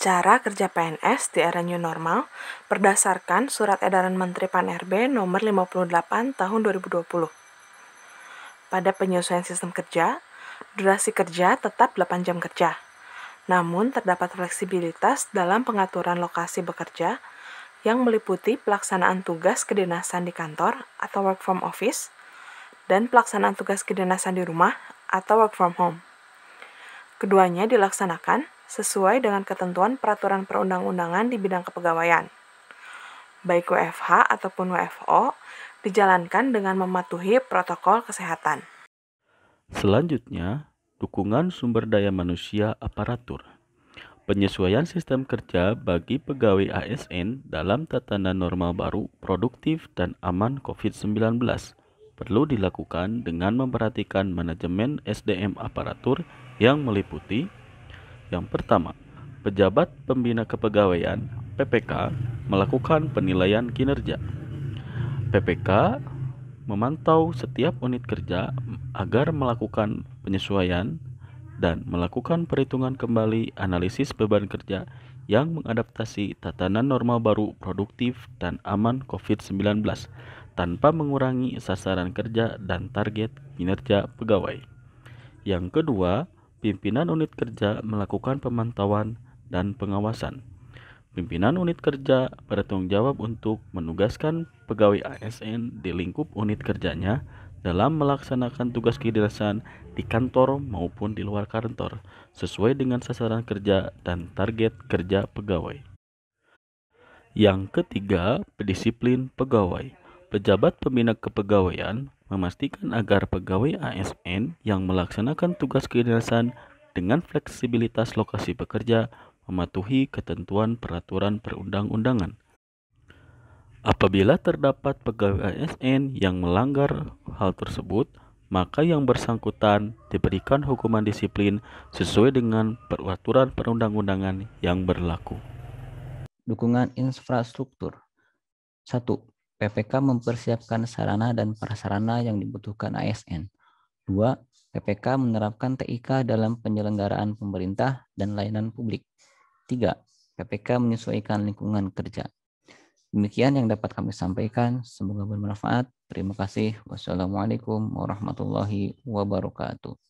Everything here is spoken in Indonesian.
Cara kerja PNS di era new normal berdasarkan Surat Edaran Menteri Pan-RB Nomor 58 Tahun 2020. Pada penyesuaian sistem kerja, durasi kerja tetap 8 jam kerja. Namun terdapat fleksibilitas dalam pengaturan lokasi bekerja yang meliputi pelaksanaan tugas kedinasan di kantor atau work from office dan pelaksanaan tugas kedinasan di rumah atau work from home. Keduanya dilaksanakan sesuai dengan ketentuan peraturan perundang-undangan di bidang kepegawaian. Baik WFH ataupun WFO dijalankan dengan mematuhi protokol kesehatan. Selanjutnya, dukungan sumber daya manusia aparatur. Penyesuaian sistem kerja bagi pegawai ASN dalam tatanan normal baru, produktif, dan aman COVID-19 perlu dilakukan dengan memperhatikan manajemen SDM aparatur yang meliputi yang pertama, pejabat pembina kepegawaian (PPK) melakukan penilaian kinerja. PPK memantau setiap unit kerja agar melakukan penyesuaian dan melakukan perhitungan kembali analisis beban kerja yang mengadaptasi tatanan normal baru produktif dan aman COVID-19 tanpa mengurangi sasaran kerja dan target kinerja pegawai. Yang kedua, pimpinan unit kerja melakukan pemantauan dan pengawasan. Pimpinan unit kerja bertanggung jawab untuk menugaskan pegawai ASN di lingkup unit kerjanya dalam melaksanakan tugas kedinasan di kantor maupun di luar kantor sesuai dengan sasaran kerja dan target kerja pegawai. Yang ketiga, disiplin pegawai. Pejabat Pembina Kepegawaian memastikan agar pegawai ASN yang melaksanakan tugas kedinasan dengan fleksibilitas lokasi bekerja mematuhi ketentuan peraturan perundang-undangan. Apabila terdapat pegawai ASN yang melanggar hal tersebut, maka yang bersangkutan diberikan hukuman disiplin sesuai dengan peraturan perundang-undangan yang berlaku. Dukungan infrastruktur 1. PPK mempersiapkan sarana dan prasarana yang dibutuhkan ASN. 2. PPK menerapkan TIK dalam penyelenggaraan pemerintah dan layanan publik. 3. PPK menyesuaikan lingkungan kerja. Demikian yang dapat kami sampaikan. Semoga bermanfaat. Terima kasih. Wassalamualaikum warahmatullahi wabarakatuh.